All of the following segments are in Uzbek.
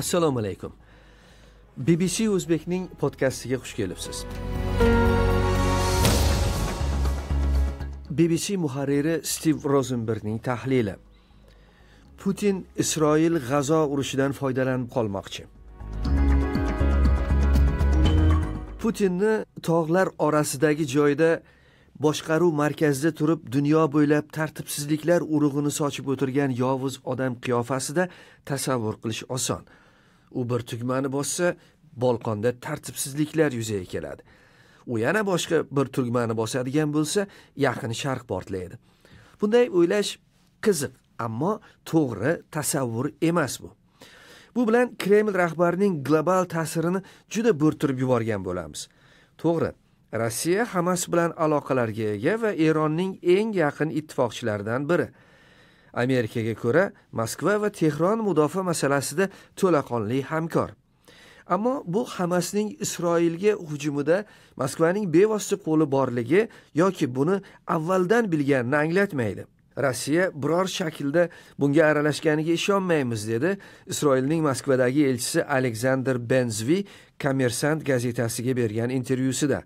assalomu alaykum bbc o'zbekning podkastiga xush kelibsiz bbc muharriri stiv rozenbergning tahlili putin isroil g'azo urushidan foydalanib qolmoqchi putinni tog'lar orasidagi joyda boshqaruv markazida turib dunyo bo'ylab tartibsizliklar urug'ini sochib o'tirgan yovuz odam qiyofasida tasavvur qilish oson u bir tugmani bossa bolqonda tartibsizliklar yuzaga keladi u yana boshqa bir tugmani bosadigan bo'lsa yaqin sharq portlaydi bunday o'ylash qiziq ammo to'g'ri tasavvur emas bu bu bilan kreml rahbarining global ta'sirini juda bo'rtirib yuborgan bo'lamiz to'g'ri rossiya hamas bilan aloqalarga ega va eronning eng yaqin ittifoqchilaridan biri amerikaga ko'ra moskva va tehron mudofaa masalasida to'laqonli hamkor ammo bu hamasning isroilga hujumida moskvaning bevosita qo'li borligi yoki buni avvaldan bilganini anglatmaydi rossiya biror shaklda bunga aralashganiga ishonmaymiz dedi isroilning moskvadagi elchisi aleksandr benzvi kommersant gazetasiga bergan intervyusida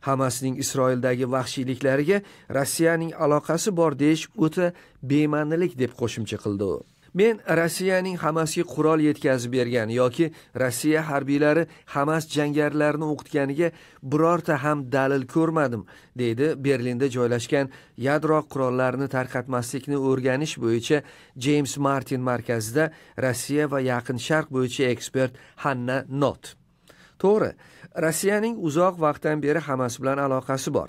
Hamasning Isroildagi vahshiyliklariga Rossiyaning aloqasi bor deyish o'ta bema'nilik deb qo'shimcha qildi u. Men Rossiyaning Hamasga qurol yetkazib bergan yoki Rossiya harbiylari Hamas jangarilarini o'qitganiga birorta ham dalil ko'rmadim, deydi Berlinda joylashgan yadro qurollarini tarqatmaslikni o'rganish bo'yicha James Martin markazida Rossiya va Yaqin Sharq bo'yicha ekspert Hanna Not. To'g'ri, rossiyaning uzoq vaqtdan beri hamas bilan aloqasi bor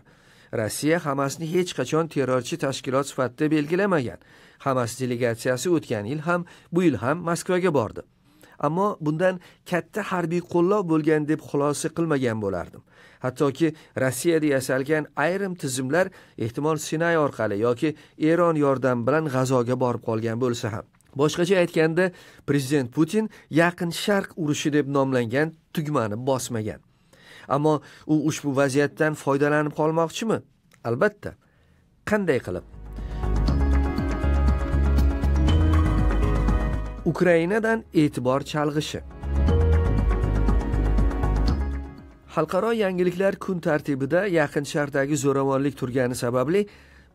rossiya hamasni hech qachon terrorchi tashkilot sifatida belgilamagan hamas delegatsiyasi o'tgan yil ham bu yil ham moskvaga bordi ammo bundan katta harbiy qo'llov bo'lgan deb xulosa qilmagan bo'lardim hattoki rossiyada yasalgan ayrim tizimlar ehtimol sinay orqali yoki eron yordami bilan g'azoga borib qolgan bo'lsa ham boshqacha aytganda prezident putin yaqin sharq urushi deb nomlangan tugmani bosmagan ammo u ushbu vaziyatdan foydalanib qolmoqchimi albatta qanday qilib ukrainadan e'tibor chalg'ishi xalqaro yangiliklar kun tartibida yaqin shartdagi zo'ravonlik turgani sababli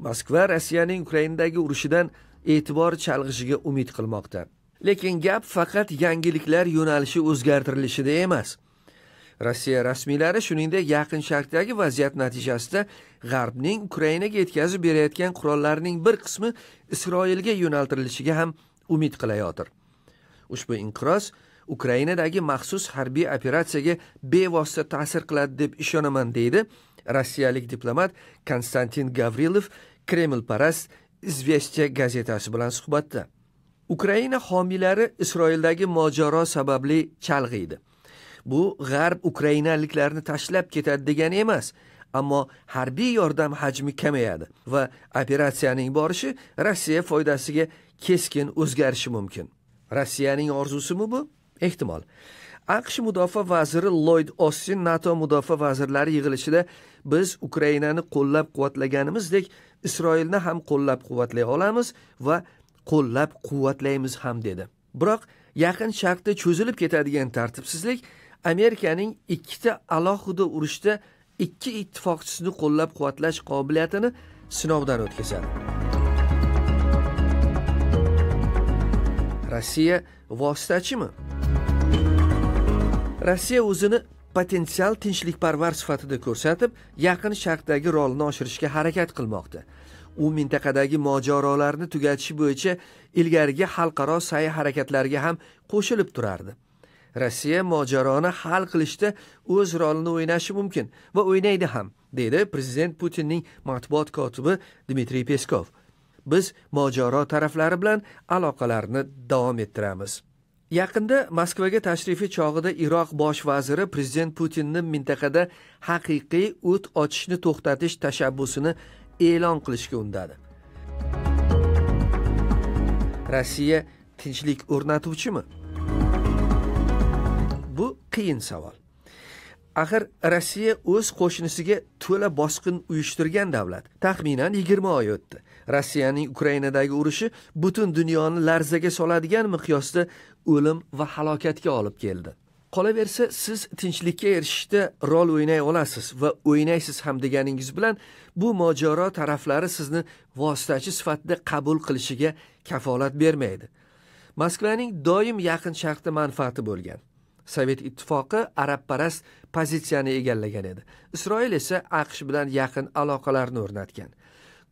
moskva rossiyaning ukrainadagi urushidan e'tibor chalg'ishiga umid qilmoqda lekin gap faqat yangiliklar yo'nalishi o'zgartirilishida emas rossiya rasmiylari shuningdek yaqin sharqdagi vaziyat natijasida g'arbning ukrainaga yetkazib berayotgan qurollarining bir qismi isroilga yo'naltirilishiga ham umid qilayotir ushbu inqiroz ukrainadagi maxsus harbiy operatsiyaga bevosita ta'sir qiladi deb ishonaman deydi rossiyalik diplomat konstantin gavrilov kremlparast izvestiya gazetasi bilan suhbatda ukraina homiylari isroildagi mojaro sababli chalg'iydi bu g'arb ukrainaliklarni tashlab ketadi degani emas ammo harbiy yordam hajmi kamayadi va operatsiyaning borishi rossiya foydasiga keskin o'zgarishi mumkin rossiyaning orzusimi bu ehtimol aqsh mudofaa vaziri loyd ostin nato mudofaa vazirlari yig'ilishida biz ukrainani qo'llab quvvatlaganimizdek isroilni ham qo'llab quvvatlay olamiz va qo'llab quvvatlaymiz ham dedi biroq yaqin sharqda cho'zilib ketadigan tartibsizlik amerikaning ikkita alohida urushda ikki ittifoqchisini qo'llab quvvatlash qobiliyatini sinovdan o'tkazadi rossiya vositachimi rossiya o'zini potensial tinchlikparvar sifatida ko'rsatib yaqin sharqdagi rolini oshirishga harakat qilmoqda u mintaqadagi mojarolarni tugatish bo'yicha ilgarigi xalqaro sa'y harakatlariga ham qo'shilib turardi rossiya mojaroni hal qilishda o'z rolini o'ynashi mumkin va o'ynaydi ham dedi prezident putinning matbuot kotibi dmitriy peskov biz mojaro taraflari bilan aloqalarni davom ettiramiz yaqinda moskvaga tashrifi chog'ida iroq bosh vaziri prezident putinni mintaqada haqiqiy o't ochishni to'xtatish tashabbusini e'lon qilishga undadi rossiya tinchlik o'rnatuvchimi qiyin savol axir rossiya o'z qo'shnisiga to'la bosqin uyushtirgan davlat taxminan 20 oy o'tdi rossiyaning ukrainadagi urushi butun dunyoni larzaga soladigan miqyosda o'lim va halokatga olib keldi qolaversa siz tinchlikka erishishda rol o'ynay olasiz va o'ynaysiz ham deganingiz bilan bu mojaro taraflari sizni vositachi sifatida qabul qilishiga kafolat bermaydi moskvaning doim yaqin sharqda manfaati bo'lgan sovet ittifoqi arabparast pozitsiyani egallagan edi isroil esa aqsh bilan yaqin aloqalarni o'rnatgan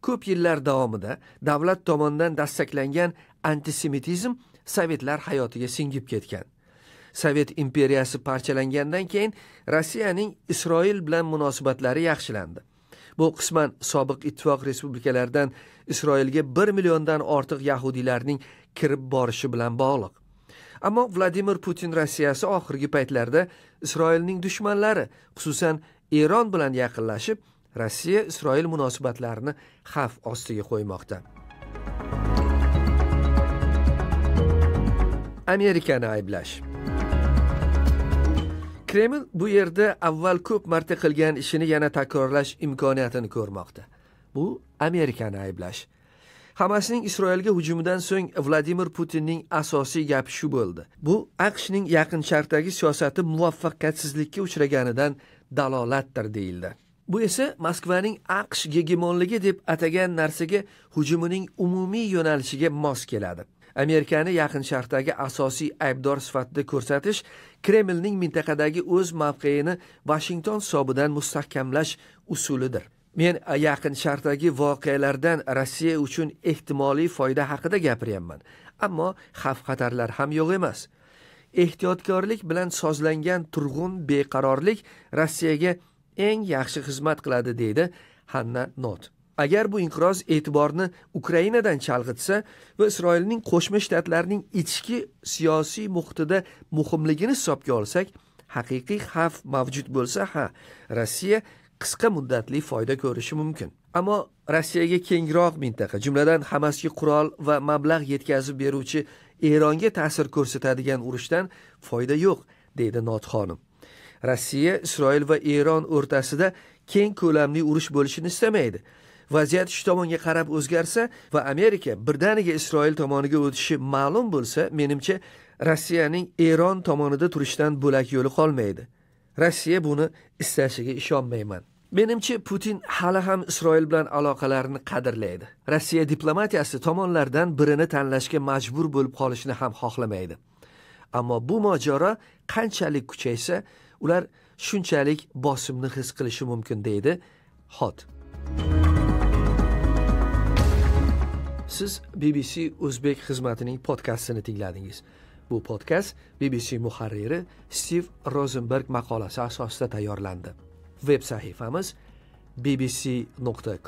ko'p yillar davomida davlat tomonidan dastaklangan antisemitizm sovetlar hayotiga singib ketgan sovet imperiyasi parchalangandan keyin rossiyaning isroil bilan munosabatlari yaxshilandi bu qisman sobiq ittifoq respublikalaridan isroilga bir milliondan ortiq yahudiylarning kirib borishi bilan bog'liq ammo vladimir putin rossiyasi oxirgi paytlarda isroilning dushmanlari xususan eron bilan yaqinlashib rossiya isroil munosabatlarini xavf ostiga qo'ymoqda amerikani ayblash kreml bu yerda avval ko'p marta qilgan ishini yana takrorlash imkoniyatini ko'rmoqda bu amerikani ayblash hamasning Isroilga hujumidan so'ng Vladimir Putinning asosiy gapi shu bo'ldi. Bu AQShning Yaqin sharqdagi siyosati muvaffaqiyatsizlikka uchraganidan dalolatdir deyildi. Bu esa Moskvaning AQSh gegemonligi deb atagan narsaga hujumining umumiy yo'nalishiga mos keladi. Amerikani Yaqin Sharqdagi asosiy aybdor sifatida ko'rsatish Kremlning mintaqadagi o'z mavqeini Vashington hisobidan mustahkamlash usulidir. men yaqin shartdagi voqealardan rossiya uchun ehtimoliy foyda haqida gapiryapman ammo xavf xatarlar ham yo'q emas ehtiyotkorlik bilan sozlangan turg'un beqarorlik rossiyaga eng yaxshi xizmat qiladi deydi hanna not agar bu inqiroz e'tiborni ukrainadan chalg'itsa va isroilning qo'shma shtatlarning ichki siyosiy muhitida muhimligini hisobga olsak haqiqiy xavf mavjud bo'lsa ha rossiya qisqa muddatli foyda ko'rishi mumkin ammo rossiyaga kengroq mintaqa jumladan hamasga qurol va mablag' yetkazib beruvchi eronga ta'sir ko'rsatadigan urushdan foyda yo'q deydi notxonim rossiya isroil va eron o'rtasida keng ko'lamli urush bo'lishini istamaydi vaziyat shu tomonga qarab o'zgarsa va amerika birdaniga isroil tomoniga o'tishi ma'lum bo'lsa menimcha rossiyaning eron tomonida turishdan bo'lak yo'li qolmaydi rossiya buni istashiga ishonmayman menimcha putin hali ham isroil bilan aloqalarini qadrlaydi rossiya diplomatiyasi tomonlardan birini tanlashga majbur bo'lib qolishni ham xohlamaydi ammo bu mojaro qanchalik kuchaysa ular shunchalik bosimni his qilishi mumkin deydi hot siz bbc o'zbek xizmatining podkastini tingladingiz bu podkast bbc muharriri stiv rozenberg maqolasi asosida tayyorlandi veb sahifamiz bbc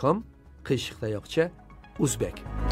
com qiyshiq tayoqcha o'zbek